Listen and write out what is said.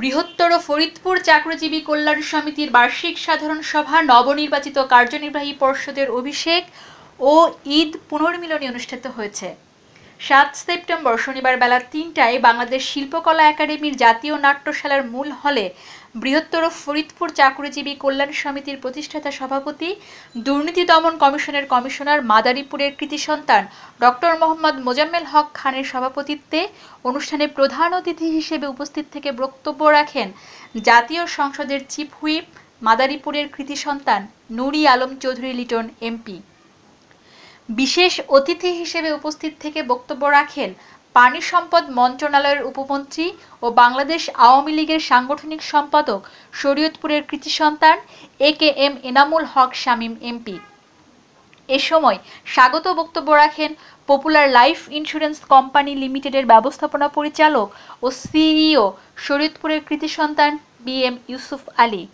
বৃহত্তর ফরিদপুর চাকরজীবী কল্যাণ সমিতির বার্ষিক সাধারণ সভা নবনির্বাচিত কার্যনির্বাহী পর্ষদের অভিষেক ও ঈদ পুনর্মিলনী অনুষ্ঠিত হয়েছে সাত সেপ্টেম্বর শনিবার বেলা তিনটায় বাংলাদেশ শিল্পকলা একাডেমির জাতীয় নাট্যশালার মূল হলে বৃহত্তর ফরিদপুর চাকরিজীবী কল্যাণ সমিতির প্রতিষ্ঠাতা সভাপতি দুর্নীতি দমন কমিশনের কমিশনার মাদারীপুরের কৃতি সন্তান ডক্টর মোহাম্মদ মোজাম্মেল হক খানের সভাপতিত্বে অনুষ্ঠানে প্রধান অতিথি হিসেবে উপস্থিত থেকে বক্তব্য রাখেন জাতীয় সংসদের চিফ হুইপ মাদারীপুরের কৃতি সন্তান নুরি আলম চৌধুরী লিটন এমপি বিশেষ অতিথি হিসেবে উপস্থিত থেকে বক্তব্য রাখেন পানি সম্পদ মন্ত্রণালয়ের উপমন্ত্রী ও বাংলাদেশ আওয়ামী লীগের সাংগঠনিক সম্পাদক শরীয়তপুরের কৃতি সন্তান A K M Enamul Haque Shamim MP এ সময় স্বাগত বক্তব্য রাখেন পপুলার লাইফ ইন্স্যুরেন্স কোম্পানি লিমিটেডের ব্যবস্থাপনা পরিচালক ও সিইও শরীয়তপুরের কৃতি সন্তান বি এম ইউসুফ আলী